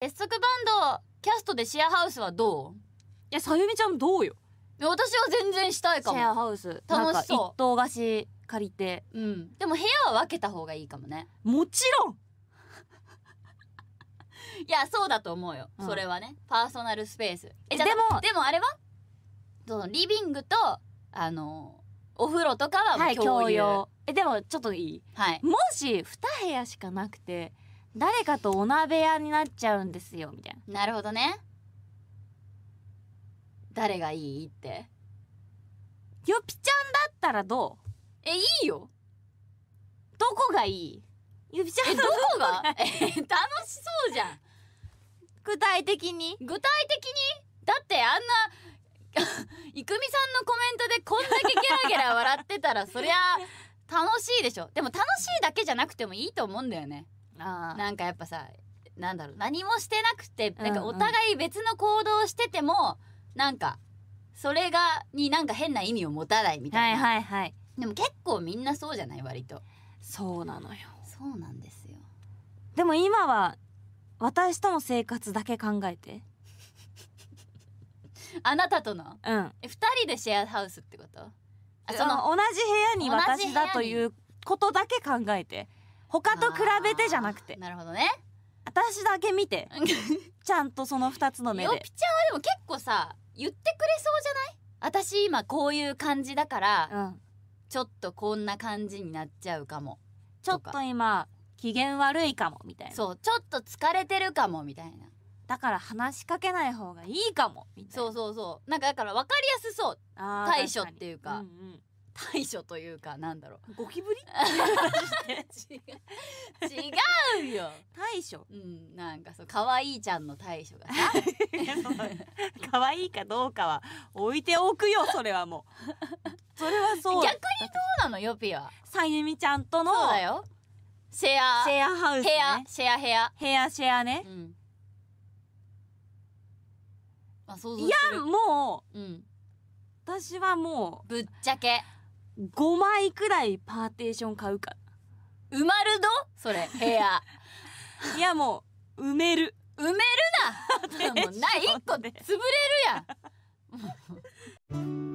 結束バンドキャストでシェアハウスはどういやさゆみちゃんどうよ私は全然したいかもシェアハウス楽しそう一棟貸し借りてうんでも部屋は分けた方がいいかもねもちろん いやそうだと思うよ、うんそれはねパーソナルスペースえででもでもあれはそのリビングとあのお風呂とかははもうい共有、用えでもちょっといいはいもし2部屋しかなくて誰かとお鍋屋になっちゃうんですよみたいななるほどね誰がいいってよぴちゃんだったらどうえいいよどこがいいゆぴちゃんどこが楽しそうじゃん具体的に具体的にだってあんな 郁美さんのコメントでこんだけゲラゲラ笑ってたらそりゃ楽しいでしょでも楽しいだけじゃなくてもいいと思うんだよねなんかやっぱさなんだろう何もしてなくてなんかお互い別の行動してても、うなんかそれがになんか変な意味を持たないみたいな、はいはいはい、でも結構みんなそうじゃない割とそうなのよそうなんですよでも今は私との生活だけ考えて あなたとのうんえ2人でシェアハウスってことあその同じ部屋に私だということだけ考えて他と比べてじゃなくてなるほどね私だけ見て ちゃんとその2つの目でよぴちゃんはでも結構さ言ってくれそうじゃない私今こういう感じだから、うん、ちょっとこんな感じになっちゃうかもちょっと今機嫌悪いかもみたいなそうちょっと疲れてるかもみたいなだから話しかけない方がいいかもみたいなそうそうそうなんかだから分かりやすそう対処っていうか、うんうん、対処というかなんだろうゴキブリ 違うよ対処うんなんかそう可愛いちゃんの対処がさ 可愛いかどうかは置いておくよそれはもうそれはそう逆にどうなのよぴはさゆみちゃんとのそうだよシェアシェアハウス、ね、ェアシェアヘアヘアシェアね、うん、いやもう、うん、私はもうぶっちゃけ五枚くらいパーテーション買うか埋まるのそれ部屋 いやもう埋める埋めるな もうない一個で潰れるやん